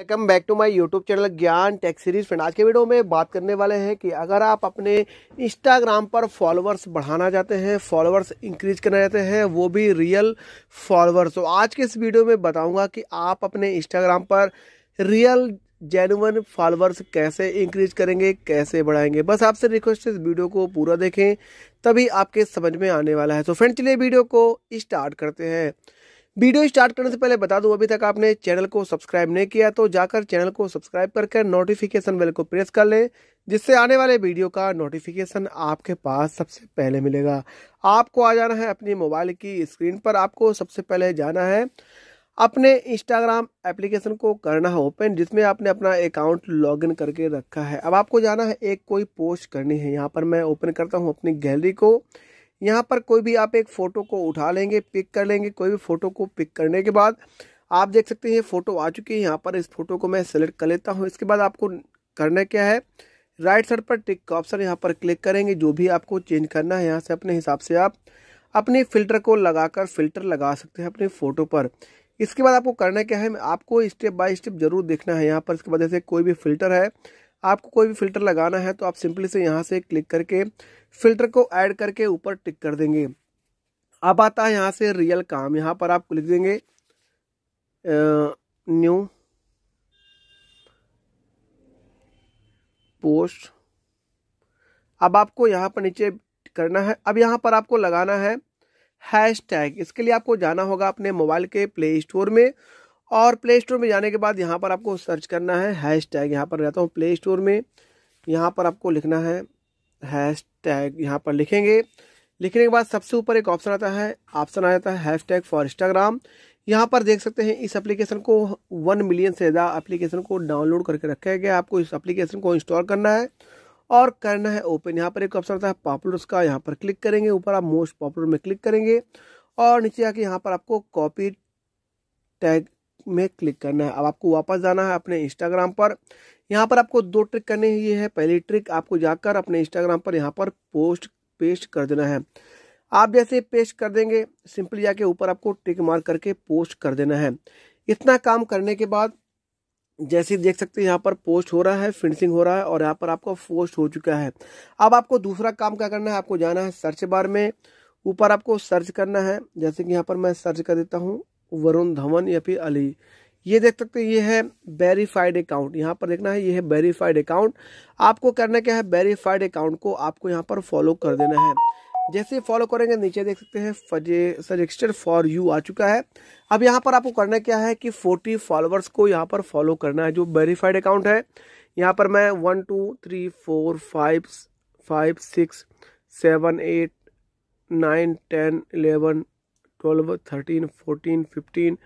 welcome back to my YouTube channel Gyan tech series friend आज के video में बात करने वाले हैं कि अगर आप अपने इंस्टाग्राम पर फॉलोअर्स बढ़ाना चाहते हैं फॉलोअर्स इंक्रीज करना चाहते हैं वो भी रियल फॉलोअर्स तो आज के इस वीडियो में बताऊंगा कि आप अपने इंस्टाग्राम पर रियल जेनुअन फॉलोअर्स कैसे इंक्रीज करेंगे कैसे बढ़ाएंगे बस आपसे रिक्वेस्ट है इस वीडियो को पूरा देखें तभी आपके समझ में आने वाला है तो फ्रेंड चलिए वीडियो को स्टार्ट करते हैं वीडियो स्टार्ट करने से पहले बता दूं अभी तक आपने चैनल को सब्सक्राइब नहीं किया तो जाकर चैनल को सब्सक्राइब करके नोटिफिकेशन बेल को प्रेस कर लें जिससे आने वाले वीडियो का नोटिफिकेशन आपके पास सबसे पहले मिलेगा आपको आ जाना है अपने मोबाइल की स्क्रीन पर आपको सबसे पहले जाना है अपने इंस्टाग्राम एप्लीकेशन को करना है ओपन जिसमें आपने अपना अकाउंट लॉगिन करके रखा है अब आपको जाना है एक कोई पोस्ट करनी है यहाँ पर मैं ओपन करता हूँ अपनी गैलरी को यहाँ पर कोई भी आप एक फ़ोटो को उठा लेंगे पिक कर लेंगे कोई भी फ़ोटो को पिक करने के बाद आप देख सकते हैं ये फ़ोटो आ चुकी है यहाँ पर इस फोटो को मैं सेलेक्ट कर लेता हूँ इसके बाद आपको करना क्या है राइट साइड पर टिक का ऑप्शन यहाँ पर क्लिक करेंगे जो भी आपको चेंज करना है यहाँ से अपने हिसाब से आप अपने फ़िल्टर को लगाकर फ़िल्टर लगा सकते हैं अपनी फ़ोटो पर इसके बाद आपको करना क्या है आपको स्टेप बाय स्टेप ज़रूर देखना है यहाँ पर इसके बाद जैसे कोई भी फ़िल्टर है आपको कोई भी फिल्टर लगाना है तो आप सिंपली से यहाँ से क्लिक करके फिल्टर को ऐड करके ऊपर टिक कर देंगे अब आता है यहाँ से रियल काम यहाँ पर आप लिख देंगे न्यू पोस्ट अब आपको यहाँ पर नीचे करना है अब यहाँ पर आपको लगाना है हैश टैग इसके लिए आपको जाना होगा अपने मोबाइल के प्ले स्टोर में और प्ले स्टोर में जाने के बाद यहाँ पर आपको सर्च करना है हैश टैग यहाँ पर जाता हूँ प्ले स्टोर में यहाँ पर आपको लिखना है हैश टैग यहाँ पर लिखेंगे लिखने के बाद सबसे ऊपर एक ऑप्शन आता है ऑप्शन आ जाता है हैश टैग फॉर इंस्टाग्राम यहाँ पर देख सकते हैं इस एप्लीकेशन को वन मिलियन से ज़्यादा एप्लीकेशन को डाउनलोड करके रखा गया आपको इस एप्लीकेशन को इंस्टॉल करना है और करना है ओपन यहाँ पर एक ऑप्शन आता है पॉपुलर का यहाँ पर क्लिक करेंगे ऊपर आप मोस्ट पॉपुलर में क्लिक करेंगे और नीचे आके यहाँ पर आपको कॉपी टैग में क्लिक करना है अब आपको वापस जाना है अपने इंस्टाग्राम पर यहाँ पर आपको दो ट्रिक करनी ये है पहली ट्रिक आपको जाकर अपने इंस्टाग्राम पर यहाँ पर पोस्ट पेस्ट कर देना है आप जैसे पेस्ट कर देंगे सिंपली जाके ऊपर आपको टिक मार करके पोस्ट कर देना है इतना काम करने के बाद जैसे देख सकते हैं यहाँ पर पोस्ट हो रहा है फिनिशिंग हो रहा है और यहाँ पर आपका पोस्ट हो चुका है अब आपको दूसरा काम क्या करना है आपको जाना है सर्च बार में ऊपर आपको सर्च करना है जैसे कि यहाँ पर मैं सर्च कर देता हूँ वरुण धवन या फिर अली ये देख सकते हैं ये है वेरीफाइड अकाउंट यहाँ पर देखना है ये है वेरीफाइड अकाउंट आपको करना क्या है वेरीफाइड अकाउंट को आपको यहाँ पर फॉलो कर देना है जैसे फॉलो करेंगे नीचे देख सकते हैं सजेस्टेड फॉर यू आ चुका है अब यहाँ पर आपको करना क्या है कि 40 फॉलोअर्स को यहाँ पर फॉलो करना है जो वेरीफाइड अकाउंट है यहाँ पर मैं one two three four five five six seven eight nine ten eleven twelve thirteen fourteen fifteen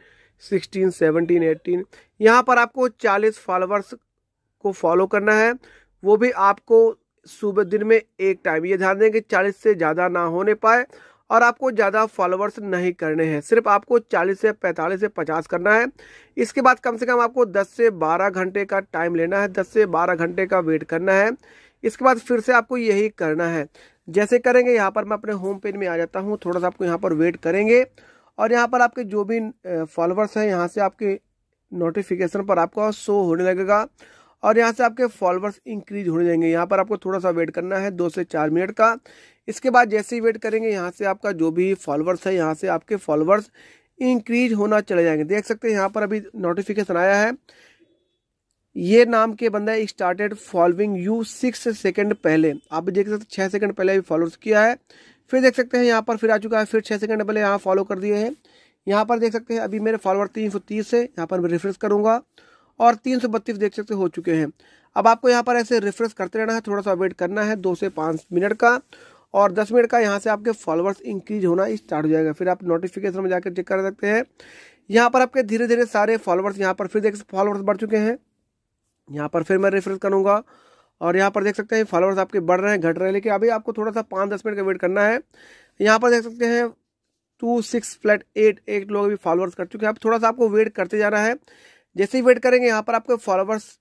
sixteen seventeen eighteen यहाँ पर आपको चालीस फॉलोअर्स को फॉलो करना है वो भी आपको सुबह दिन में एक टाइम ये ध्यान दें कि चालीस से ज़्यादा ना होने पाए और आपको ज़्यादा फॉलोअर्स नहीं करने हैं सिर्फ आपको 40 से 45 से 50 करना है इसके बाद कम से कम आपको 10 से 12 घंटे का टाइम लेना है 10 से 12 घंटे का वेट करना है इसके बाद फिर से आपको यही करना है जैसे करेंगे यहाँ पर मैं अपने होम पेज में आ जाता हूँ थोड़ा सा आपको यहाँ पर वेट करेंगे और यहाँ पर आपके जो भी फॉलोअर्स हैं यहाँ से आपके नोटिफिकेशन पर आपका शो होने लगेगा और यहाँ से आपके फॉलोअर्स इंक्रीज होने जाएंगे यहाँ पर आपको थोड़ा सा वेट करना है दो से चार मिनट का इसके बाद जैसे ही वेट करेंगे यहाँ से आपका जो भी फॉलोअर्स है यहाँ से आपके फॉलोअर्स इंक्रीज होना चले जाएंगे देख सकते हैं यहाँ पर अभी नोटिफिकेशन आया है ये नाम के बंदा started following you six second पहले आप भी देख सकते छः सेकंड पहले भी फॉलोअर्स किया है फिर देख सकते हैं यहाँ पर फिर आ चुका है फिर छः सेकंड पहले यहाँ फॉलो कर दिए हैं यहाँ पर देख सकते हैं अभी मेरे फॉलोअर तीन सौ तीस है यहाँ पर मैं रिफ्रेश करूँगा और तीन सौ बत्तीस देख सकते हो चुके हैं अब आपको यहाँ पर ऐसे रिफ्रेश करते रहना है थोड़ा सा वेट करना है दो से पाँच मिनट का और दस मिनट का यहाँ से आपके फॉलोअर्स इंक्रीज होना स्टार्ट हो जाएगा फिर आप नोटिफिकेशन में जाकर चेक कर सकते हैं यहाँ पर आपके धीरे धीरे सारे फॉलोअर्स यहाँ पर फिर देख फॉलोअर्स बढ़ चुके हैं यहाँ पर फिर मैं रेफरेंस करूँगा और यहाँ पर देख सकते हैं फॉलोअर्स आपके बढ़ रहे हैं घट रहे हैं लेकिन अभी आपको थोड़ा सा पाँच दस मिनट का वेट करना है यहाँ पर देख सकते हैं two six flat eight eight लोग अभी फॉलोअर्स कर चुके हैं अब थोड़ा सा आपको वेट करते जाना है जैसे ही वेट करेंगे यहाँ पर आपके followers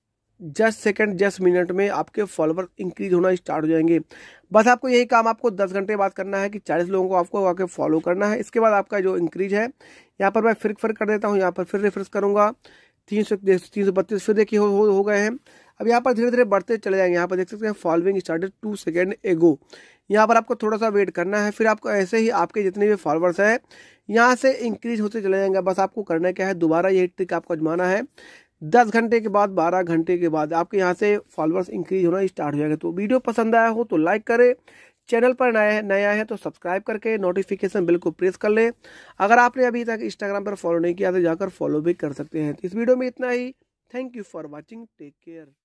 just second just minute में आपके फॉलोवर इंक्रीज होना स्टार्ट हो जाएंगे बस आपको यही काम आपको दस घंटे बाद करना है कि चालीस लोगों को आपको आके फॉलो करना है इसके बाद आपका जो इंक्रीज है यहाँ पर मैं फिर फिर कर देता हूँ यहाँ पर फिर रिफ्रेश करूँगा तीन सौ तीन सौ बत्तीस फिर देखिए हो, हो, हो गए हैं अब यहाँ पर धीरे धीरे बढ़ते चले जाएंगे यहाँ पर देख सकते हैं फॉलोइंग स्टार्टेड टू सेकेंड एगो यहाँ पर आपको थोड़ा सा वेट करना है फिर आपको ऐसे ही आपके जितने भी फॉलोअर्स हैं यहाँ से इंक्रीज होते चले जाएंगे बस आपको करना क्या है दोबारा ये ट्रिक आपको अजमाना है दस घंटे के बाद बारह घंटे के बाद आपके यहाँ से फॉलोअर्स इंक्रीज होना स्टार्ट हो जाएगा तो वीडियो पसंद आया हो तो लाइक करें चैनल पर नया नया है तो सब्सक्राइब करके नोटिफिकेशन बिल को प्रेस कर लें अगर आपने अभी तक इंस्टाग्राम पर फॉलो नहीं किया तो जाकर फॉलो भी कर सकते हैं तो इस वीडियो में इतना ही thank you for watching take care